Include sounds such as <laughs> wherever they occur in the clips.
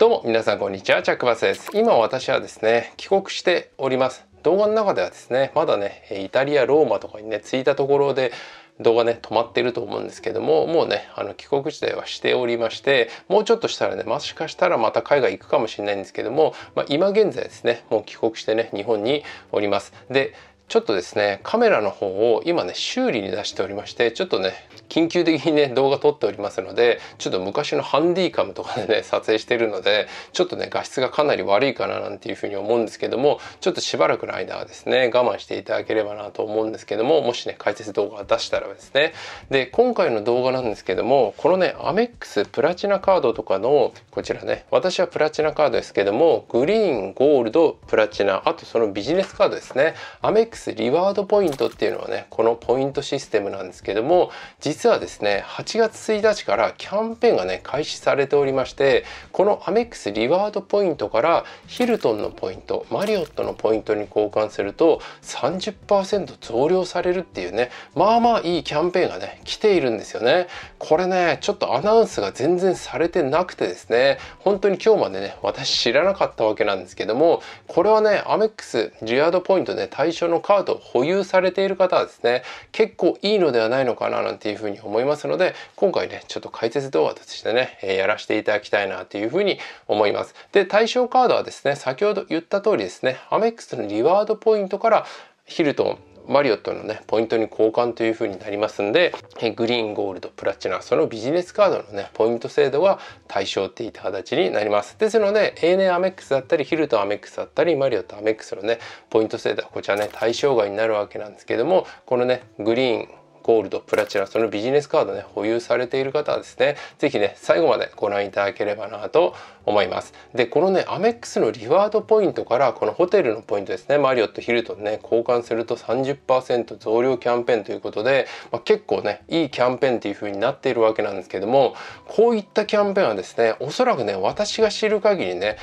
どうも皆さんこんにちはチャックバスです今私はですね帰国しております動画の中ではですねまだねイタリアローマとかにね着いたところで動画ね止まってると思うんですけどももうねあの帰国自体はしておりましてもうちょっとしたらねもしかしたらまた海外行くかもしれないんですけども、まあ、今現在ですねもう帰国してね日本におりますでちょっとですねカメラの方を今ね修理に出しておりましてちょっとね緊急的にね動画撮っておりますのでちょっと昔のハンディカムとかでね撮影してるのでちょっとね画質がかなり悪いかななんていうふうに思うんですけどもちょっとしばらくの間はですね我慢していただければなと思うんですけどももしね解説動画出したらですねで今回の動画なんですけどもこのねアメックスプラチナカードとかのこちらね私はプラチナカードですけどもグリーンゴールドプラチナあとそのビジネスカードですねアメックスリワードポイントっていうのはねこのポイントシステムなんですけども実はですね8月1日からキャンペーンがね開始されておりましてこのアメックスリワードポイントからヒルトンのポイントマリオットのポイントに交換すると30%増量されるっていうねまあまあいいキャンペーンがね来ているんですよねこれねちょっとアナウンスが全然されてなくてですね本当に今日までね私知らなかったわけなんですけどもこれはねアメックスリワードポイントで、ね、対象のカード保有されている方はですね結構いいのではないのかななんていうふうに思いますので今回ねちょっと解説動画としてね、えやらせていただきたいなというふうに思います。で対象カードはですね先ほど言った通りですねアメックスのリワードポイントからヒルトンマリオットのねポイントに交換という風になりますんでグリーンゴールドプラチナそのビジネスカードのねポイント制度は対象っていった形になりますですので ANA アメックスだったりヒルトアメックスだったりマリオットアメックスのねポイント制度はこちらね対象外になるわけなんですけどもこのねグリーンゴールドプラチナそのビジネスカードね保有されている方はですね是非ね最後までご覧いただければなと思いますでこのねアメックスのリワードポイントからこのホテルのポイントですねマリオットヒルトンね交換すると30%増量キャンペーンということで、まあ、結構ねいいキャンペーンっていう風になっているわけなんですけどもこういったキャンペーンはですねおそらくね私が知る限りね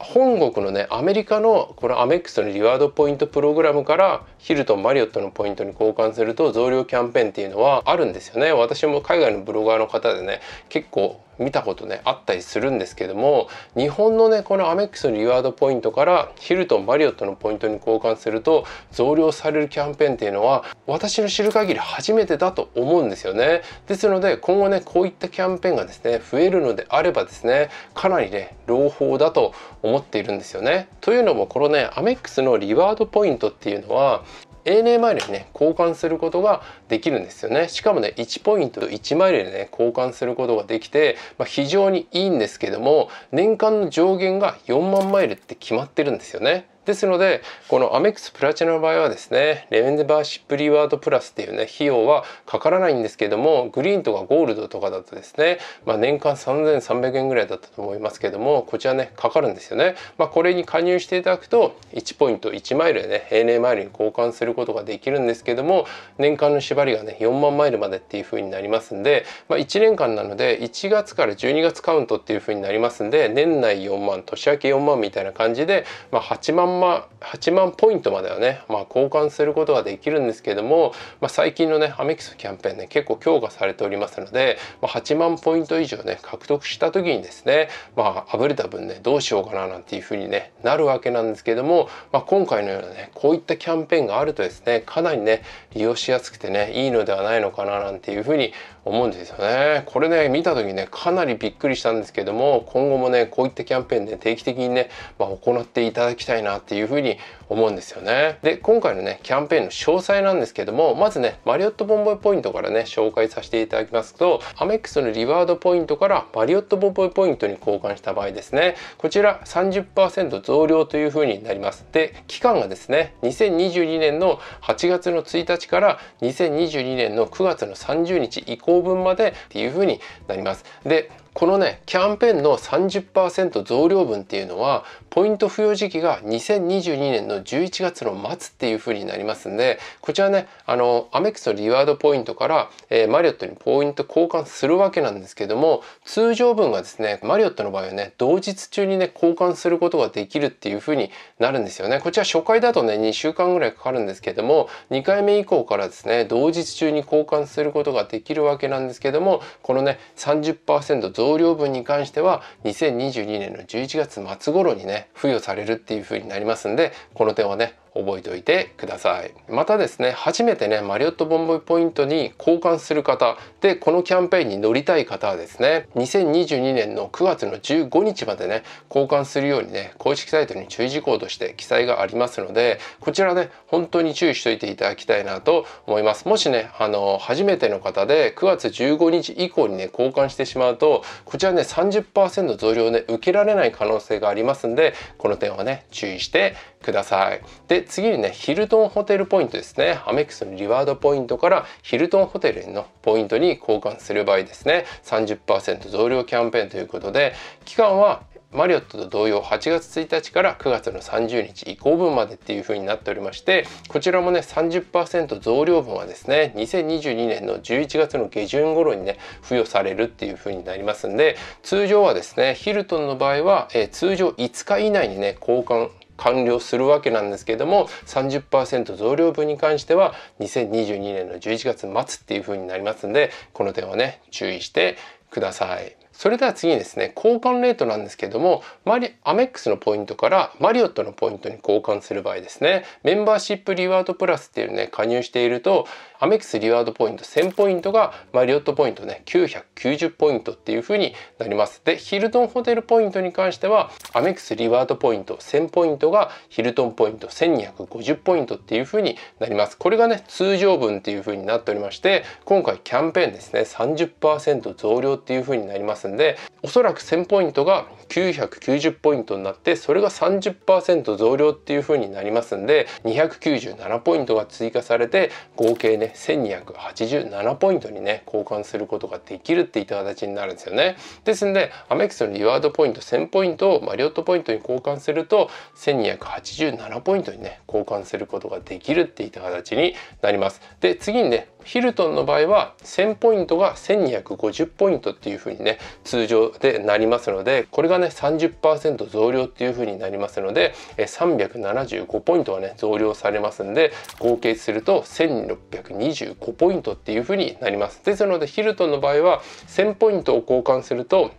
本国のねアメリカのこのアメックスのリワードポイントプログラムからヒルトンマリオットのポイントに交換すると増量キャンペーンっていうのはあるんですよね私も海外のブロガーの方でね結構見たことねあったりするんですけども日本のねこのアメックスのリワードポイントからヒルトンマリオットのポイントに交換すると増量されるキャンペーンっていうのは私の知る限り初めてだと思うんですよねですので今後ねこういったキャンペーンがですね増えるのであればですねかなりね朗報だと思っているんですよねというのもこのねアメックスのリワードポイントっていうのは ANA イルにね交換することができるんですよねしかもね1ポイント1マイルでね交換することができて、まあ、非常にいいんですけども年間の上限が4万マイルって決まってるんですよねですのでこのアメックスプラチナの場合はですねレメンバーシップリワードプラスっていうね費用はかからないんですけどもグリーンとかゴールドとかだとですね、まあ、年間3300円ぐらいだったと思いますけどもこちらねかかるんですよね。まあ、これに加入していただくと1ポイント1マイルでね平年マイルに交換することができるんですけども年間の縛りがね4万マイルまでっていうふうになりますんで、まあ、1年間なので1月から12月カウントっていうふうになりますんで年内4万年明け4万みたいな感じで、まあ、8万万8万ポイントまではね、まあ、交換することができるんですけども、まあ、最近のねアメキスキャンペーンね結構強化されておりますので、まあ、8万ポイント以上ね獲得した時にですねまああぶれた分ねどうしようかななんていうふうに、ね、なるわけなんですけども、まあ、今回のようなねこういったキャンペーンがあるとですねかなりね利用しやすくてねいいのではないのかななんていうふうに思うんですよね。これね見た時ねかなりびっくりしたんですけども今後もねこういったキャンペーンで、ね、定期的にね、まあ、行っていただきたいなっていうふうに思うんですよね。で今回のねキャンペーンの詳細なんですけどもまずねマリオットボンボイポイントからね紹介させていただきますとアメックスのリワードポイントからマリオットボンボイポイントに交換した場合ですねこちら30%増量というふうになります。で期間がですね2022年の8月の1日から2022年の9月の30日以降分までっていうふうになります。でこのねキャンペーンの30%増量分っていうのはポイント付与時期が2022年の11月の末っていう風になりますんでこちらねあのアメックスのリワードポイントから、えー、マリオットにポイント交換するわけなんですけども通常分がですねマリオットの場合はね同日中にね交換することができるっていう風になるんですよねこちら初回だとね2週間ぐらいかかるんですけども2回目以降からですね同日中に交換することができるわけなんですけどもこのね30%増増量分に関しては2022年の11月末頃にね付与されるっていう風になりますんでこの点はね覚えておいてくださいまたですね初めてねマリオットボンボイポイントに交換する方でこのキャンペーンに乗りたい方はですね2022年の9月の15日までね交換するようにね公式サイトに注意事項として記載がありますのでこちらね本当に注意しておいていただきたいなと思いますもしねあの初めての方で9月15日以降にね交換してしまうとこちらね30%増量で受けられない可能性がありますんでこの点はね注意してください。で次にねヒルトンホテルポイントですねアメックスのリワードポイントからヒルトンホテルのポイントに交換する場合ですね30%増量キャンペーンということで期間はマリオットと同様8月1日から9月の30日以降分までっていう風になっておりましてこちらもね30%増量分はですね2022年の11月の下旬頃にね付与されるっていう風になりますんで通常はですねヒルトンの場合は、えー、通常5日以内にね交換完了するわけなんですけれども30%増量分に関しては2022年の11月末っていう風になりますんでこの点はね注意してください。それでは次にですね交換レートなんですけどもマリアメックスのポイントからマリオットのポイントに交換する場合ですねメンバーシップリワードプラスっていうね加入しているとアメックスリワードポイント1000ポイントがマリオットポイントね990ポイントっていう風になりますでヒルトンホテルポイントに関してはアメックスリワードポイント1000ポイントがヒルトンポイント1250ポイントっていう風になりますこれがね通常分っていう風になっておりまして今回キャンペーンですね30%増量っていう風になりますんでおそらく1000ポイントが990ポイントになってそれが30%増量っていう風になりますんで297ポイントが追加されて合計ね1287ポイントにね交換することができるっていった形になるんですよね。ですんでアメックスのリワードポイント1000ポイントをマリオットポイントに交換すると1287ポイントにね交換することができるっていった形になります。で次にねヒルトンの場合は1000ポイントが1250ポイントっていう風にね通常でなりますのでこれがね30%増量っていう風になりますので375ポイントはね増量されますんで合計すると1625ポイントっていう風になりますですのでヒルトンの場合は1000ポイントを交換すると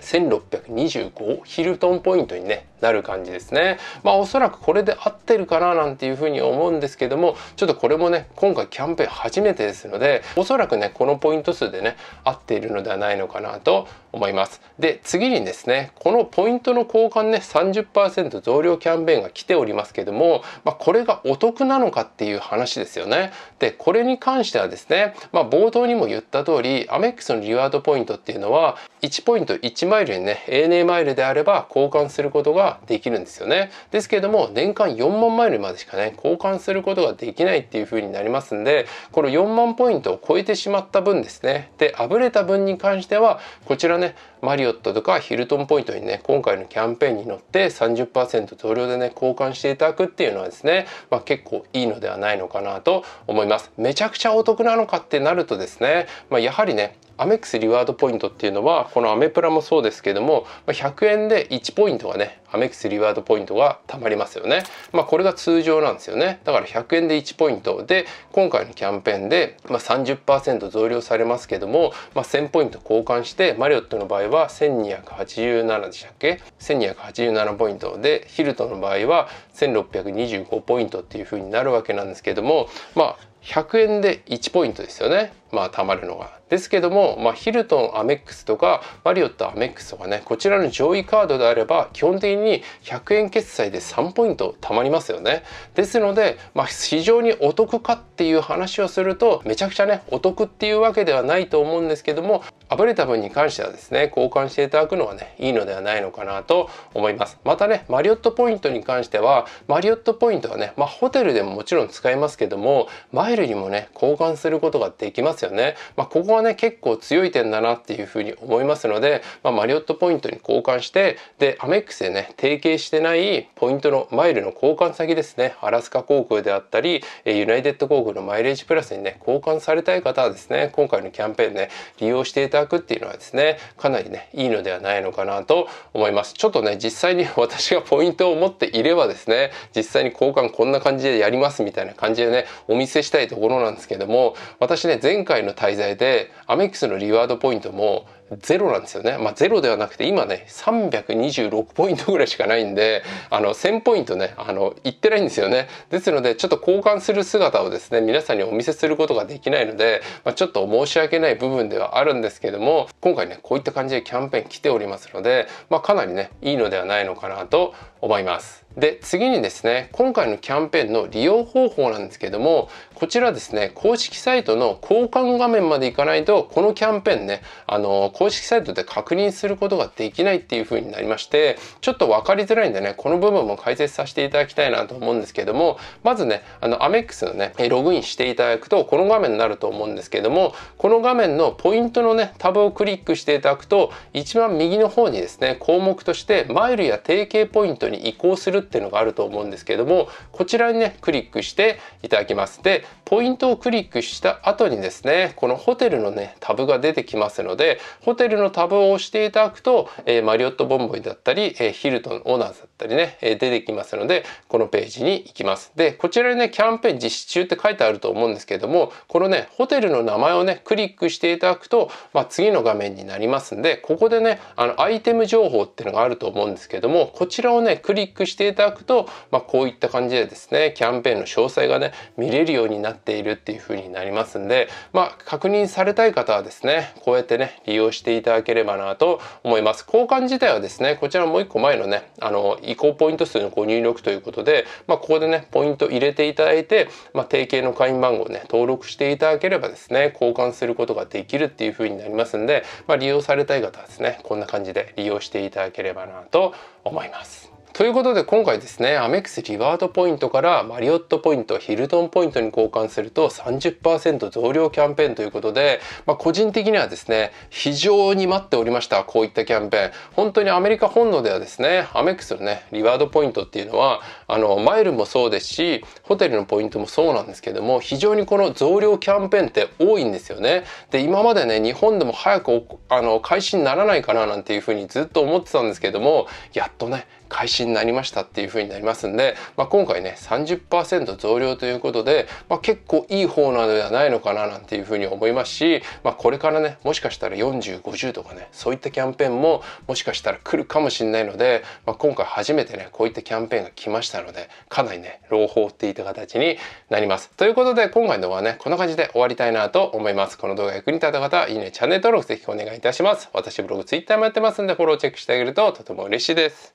1625ヒルトンポイントに、ね、なる感じですね。まあおそらくこれで合ってるかななんていうふうに思うんですけどもちょっとこれもね今回キャンペーン初めてですのでおそらくねこのポイント数でね合っているのではないのかなと思います。で次にですねこのポイントの交換ね30%増量キャンペーンが来ておりますけども、まあ、これがお得なのかっていう話ですよね。でこれに関してはですね、まあ、冒頭にも言った通りアメックスのリワードポイントっていうのは1ポイント1万マイルにね ANA マイルであれば交換することができるんですよねですけれども年間4万マイルまでしかね交換することができないっていう風になりますんでこの4万ポイントを超えてしまった分ですねであぶれた分に関してはこちらねマリオットとかヒルトンポイントにね今回のキャンペーンに乗って30%増量でね交換していただくっていうのはですね、まあ、結構いいのではないのかなと思いますめちゃくちゃお得なのかってなるとですね、まあ、やはりねアメックスリワードポイントっていうのはこのアメプラもそうですけども100円で1ポイントがねアメックスリワードポイントが貯まりますよねまあこれが通常なんですよねだから100円で1ポイントで今回のキャンペーンで、まあ30、増量されますけども、まあ、1000ポイント交換してマリオットの場合は1287でしたっけ1287ポイントでヒルトの場合は1625ポイントっていう風になるわけなんですけどもまあ100円で1ポイントですよねまあ、たまるのが。ですけども、まあ、ヒルトンアメックスとかマリオットアメックスとかねこちらの上位カードであれば基本的に100円決済で3ポイント貯まりますよね。ですので、まあ、非常にお得かっていう話をするとめちゃくちゃねお得っていうわけではないと思うんですけどもあぶれた分に関してはですね交換していただくのはねいいのではないのかなと思います。またねマリオットポイントに関してはマリオットポイントはね、まあ、ホテルでももちろん使えますけどもマイルにもね交換することができますますよね。まあ、ここはね結構強い点だなっていうふうに思いますので、まあ、マリオットポイントに交換してでアメックスでね提携してないポイントのマイルの交換先ですねアラスカ航空であったりユナイテッド航空のマイレージプラスにね交換されたい方はですね今回のキャンペーンね利用していただくっていうのはですねかなりねいいのではないのかなと思いますちょっとね実際に <laughs> 私がポイントを持っていればですね実際に交換こんな感じでやりますみたいな感じでねお見せしたいところなんですけども私ね前回回の滞在でアメックスのリワードポイントもゼロなんですよね。まあ、ゼロではなくて、今ね、326ポイントぐらいしかないんで、あの、1000ポイントね、あの、いってないんですよね。ですので、ちょっと交換する姿をですね、皆さんにお見せすることができないので、まあ、ちょっと申し訳ない部分ではあるんですけども、今回ね、こういった感じでキャンペーン来ておりますので、まあ、かなりね、いいのではないのかなと思います。で次にですね今回のキャンペーンの利用方法なんですけどもこちらですね公式サイトの交換画面までいかないとこのキャンペーンねあの公式サイトで確認することができないっていう風になりましてちょっと分かりづらいんでねこの部分も解説させていただきたいなと思うんですけどもまずねあのアメックスのねログインしていただくとこの画面になると思うんですけどもこの画面のポイントのねタブをクリックしていただくと一番右の方にですね項目としてマイルや提携ポイントに移行するっていうのがあると思うんですけどもこちらにねクリックしていただきますでポイントをクリックした後にですねこのホテルのねタブが出てきますのでホテルのタブを押していただくと、えマリオットボンボイだったり、えヒルトンオーナーズだったりね、え出てきますので、このページに行きます。で、こちらにね、キャンペーン実施中って書いてあると思うんですけども、このね、ホテルの名前をね、クリックしていただくと、まあ、次の画面になりますんで、ここでね、あの、アイテム情報っていうのがあると思うんですけども、こちらをね、クリックしていただくと、まあ、こういった感じでですね、キャンペーンの詳細がね、見れるようになっているっていう風になりますんで、まあ、確認されたい方はですね、こうやってね、利用してしていただければなと思います。交換自体はですね、こちらもう一個前のね、あの、移行ポイント数のご入力ということで、まあ、ここでね、ポイント入れていただいて、まあ、定型の会員番号をね、登録していただければですね、交換することができるっていう風になりますんで、まあ、利用されたい方はですね、こんな感じで利用していただければなと思います。ということで今回ですね、アメックスリワードポイントからマリオットポイント、ヒルトンポイントに交換すると30%増量キャンペーンということで、まあ、個人的にはですね、非常に待っておりました、こういったキャンペーン。本当にアメリカ本土ではですね、アメックスのね、リワードポイントっていうのは、あの、マイルもそうですし、ホテルのポイントもそうなんですけども、非常にこの増量キャンペーンって多いんですよね。で、今までね、日本でも早くあの開始にならないかななんていうふうにずっと思ってたんですけども、やっとね、開始になりましたっていう風になりますんで、まあ、今回ね30%増量ということで、まあ、結構いい方なのではないのかななんていう風に思いますし、まあ、これからねもしかしたら4050とかねそういったキャンペーンももしかしたら来るかもしれないので、まあ、今回初めてねこういったキャンペーンが来ましたのでかなりね朗報っていった形になります。ということで今回の動画はねこんな感じで終わりたいなと思います。この動画役に立った方はいいねチャンネル登録ぜひお願いいたします。私ブログツイッターもやってますんでフォローチェックしてあげるととても嬉しいです。